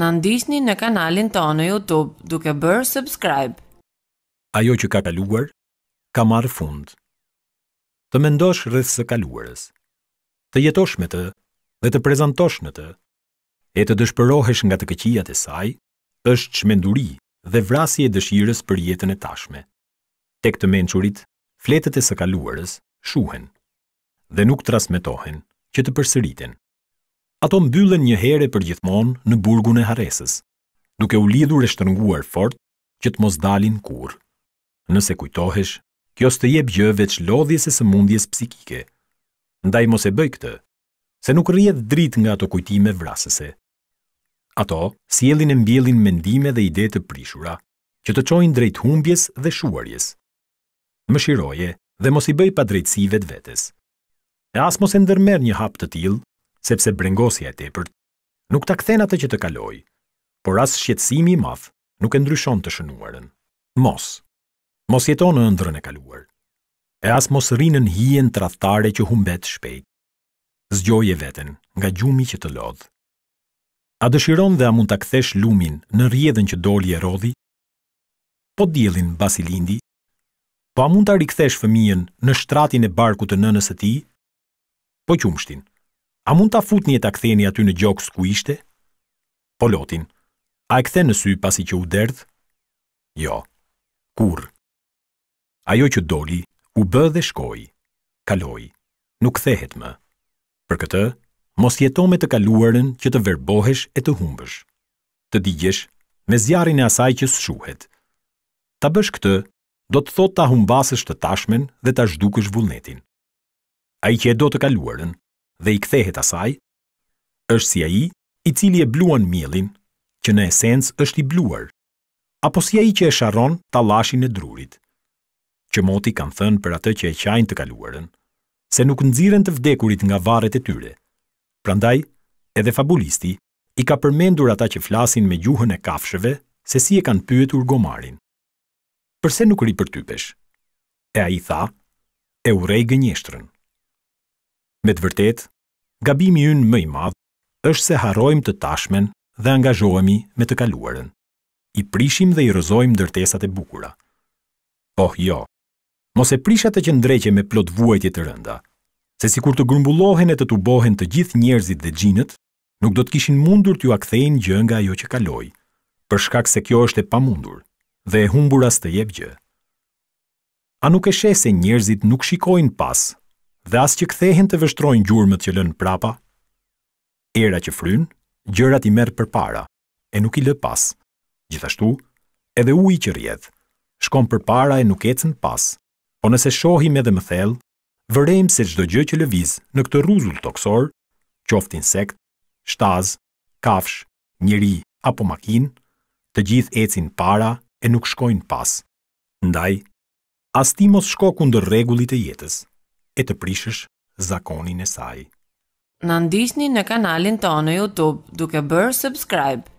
në ndishtni në kanalin të në YouTube duke bërë subscribe. Ajo që ka kaluar, ka marë fund. Të mendosh rrës së kaluarës, të jetosh me të dhe të prezentosh me të, e të dëshpërohesh nga të këqijat e saj, është shmenduri dhe vrasi e dëshirës për jetën e tashme. Tek të menqurit, fletët e së kaluarës shuhen dhe nuk trasmetohen që të përsëritin ato mbyllen një here për gjithmonë në burgun e haresës, duke u lidhur e shtërnguar fort që të mos dalin kur. Nëse kujtohesh, kjo s'të jep gjë veç lodhjes e sëmundjes psikike. Ndaj mos e bëj këtë, se nuk rrjedh dritë nga ato kujtime vrasëse. Ato sjellin e mbjellin mendime dhe ide të prishura, që të çojnë drejt humbjes dhe shuarjes. Mëshiroje dhe mos i bëj pa drejtësi vetvetes. E as mos e ndërmer një hap të tillë sepse brengosja e tepërt nuk ta kthen atë që të kaloi, por as shqetësimi i madh nuk e ndryshon të shënuarën. Mos. Mos jeton në ëndrrën e kaluar. E as mos rrinë në hijen tradhtare që humbet shpejt. Zgjoje veten nga gjumi që të lodh. A dëshiron dhe a mund ta kthesh lumin në rrjedhën që doli e rodhi? Po diellin Basilindi, po a mund ta rikthesh fëmijën në shtratin e barkut të nënës së tij? Po qumshtin. A mund ta futni e ta ktheni aty në gjoks ku ishte? Polotin. A e kthe në sy pasi që u derdh? Jo. Kur? Ajo që doli, u bë dhe shkoi. Kaloi. Nuk thehet më. Për këtë, mos jeto me të kaluarën që të verbohesh e të humbësh. Të digjesh me zjarin e asaj që shuhet. Ta bësh këtë, do të thotë ta humbasësh të tashmen dhe ta zhdukësh vullnetin. Ai që e do të kaluarën, dhe i kthehet asaj, është si ai i cili e bluan miellin, që në esencë është i bluar, apo si ai që e sharron tallashin e drurit. Që moti kanë thënë për atë që e qajnë të kaluarën, se nuk nëziren të vdekurit nga varret e tyre. Prandaj, edhe fabulisti i ka përmendur ata që flasin me gjuhën e kafshëve se si e kanë pyetur gomarin. Përse nuk përtypesh, E a i tha, e urej gënjeshtërën. Me të vërtet, gabimi ynë më i madhë është se harojmë të tashmen dhe angazhojmi me të kaluarën. I prishim dhe i rëzojmë dërtesat e bukura. Oh, jo, mos e prishat të qëndreqe me plot vuajtje të rënda, se si kur të grumbullohen e të të bohen të gjithë njerëzit dhe gjinët, nuk do të kishin mundur të ju akthejnë gjë nga jo që kaloi, përshkak se kjo është e pamundur dhe e humbur as të jebgjë. A nuk e shese njerëzit nuk shikojnë pas dhe as që kthehen të vështrojnë gjurmët që lënë prapa, era që fryn, gjërat i merë për para, e nuk i lë pas. Gjithashtu, edhe i që rjedhë, shkon për para e nuk ecën pas, po nëse shohim edhe më thellë, vërejmë se gjdo gjë që lëviz në këtë ruzull toksor, qoft insekt, shtaz, kafsh, njeri apo makin, të gjithë ecin para e nuk shkojnë pas. Ndaj, as ti mos shko kundër regullit e jetës e të prishësh zakonin e saj. Në ndisni në kanalin tonë e Youtube duke bërë subscribe.